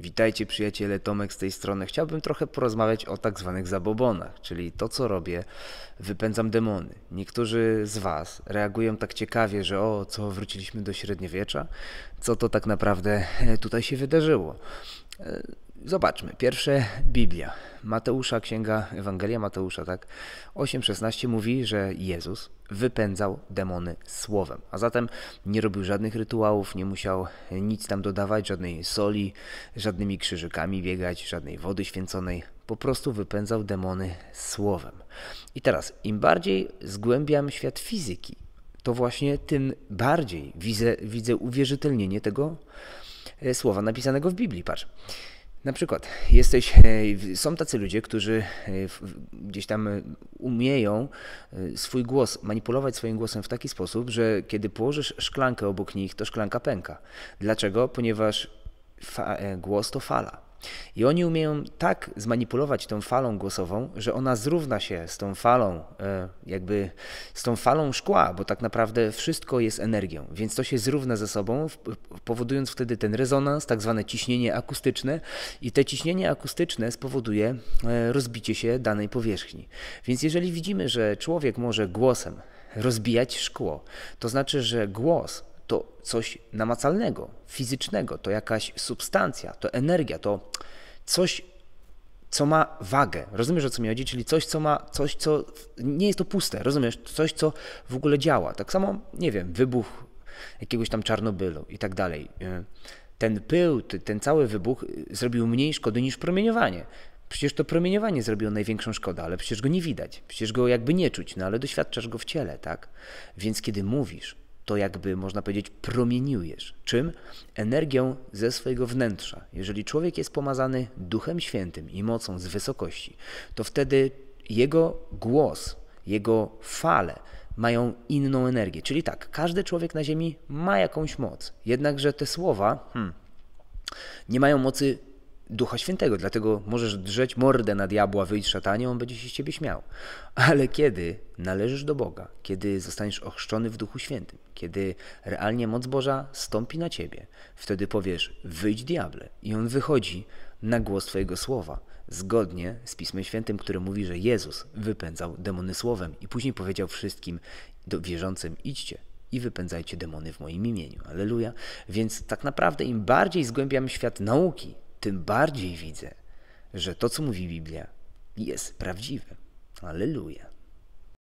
Witajcie przyjaciele, Tomek z tej strony. Chciałbym trochę porozmawiać o tak zwanych zabobonach, czyli to co robię, wypędzam demony. Niektórzy z Was reagują tak ciekawie, że o, co wróciliśmy do średniowiecza? Co to tak naprawdę e, tutaj się wydarzyło? E, zobaczmy. Pierwsze Biblia. Mateusza, księga Ewangelia Mateusza, tak? 8:16 mówi, że Jezus wypędzał demony słowem, a zatem nie robił żadnych rytuałów, nie musiał nic tam dodawać, żadnej soli, żadnymi krzyżykami biegać, żadnej wody święconej. Po prostu wypędzał demony słowem. I teraz, im bardziej zgłębiam świat fizyki, to właśnie tym bardziej widzę, widzę uwierzytelnienie tego e, słowa napisanego w Biblii. Patrz. Na przykład jesteś, e, są tacy ludzie, którzy e, gdzieś tam umieją e, swój głos, manipulować swoim głosem w taki sposób, że kiedy położysz szklankę obok nich, to szklanka pęka. Dlaczego? Ponieważ głos to fala. I oni umieją tak zmanipulować tą falą głosową, że ona zrówna się z tą falą, e, jakby z tą falą szkła, bo tak naprawdę wszystko jest energią, więc to się zrówna ze sobą, powodując wtedy ten rezonans, tak zwane ciśnienie akustyczne, i te ciśnienie akustyczne spowoduje e, rozbicie się danej powierzchni. Więc jeżeli widzimy, że człowiek może głosem rozbijać szkło, to znaczy, że głos to coś namacalnego, fizycznego, to jakaś substancja, to energia, to coś, co ma wagę. Rozumiesz o co mi chodzi? Czyli coś, co ma, coś, co nie jest to puste, rozumiesz? Coś, co w ogóle działa. Tak samo, nie wiem, wybuch jakiegoś tam Czarnobylu i tak dalej. E, ten pył, ten cały wybuch e, zrobił mniej szkody niż promieniowanie. Przecież to promieniowanie zrobiło największą szkodę, ale przecież go nie widać, przecież go jakby nie czuć, no ale doświadczasz go w ciele, tak? Więc kiedy mówisz, to jakby można powiedzieć promieniujesz. Czym? Energią ze swojego wnętrza. Jeżeli człowiek jest pomazany Duchem Świętym i mocą z wysokości, to wtedy jego głos, jego fale mają inną energię. Czyli tak, każdy człowiek na Ziemi ma jakąś moc, jednakże te słowa hmm, nie mają mocy Ducha Świętego. Dlatego możesz drzeć mordę na diabła, wyjść szatanie, on będzie się z ciebie śmiał. Ale kiedy należysz do Boga, kiedy zostaniesz ochrzczony w Duchu Świętym, kiedy realnie moc Boża stąpi na ciebie, wtedy powiesz: Wyjdź diable. I on wychodzi na głos Twojego słowa, zgodnie z Pismem Świętym, które mówi, że Jezus wypędzał demony słowem i później powiedział wszystkim wierzącym: Idźcie, i wypędzajcie demony w moim imieniu. Aleluja. Więc tak naprawdę im bardziej zgłębiamy świat nauki, tym bardziej widzę, że to, co mówi Biblia, jest prawdziwe. Aleluja.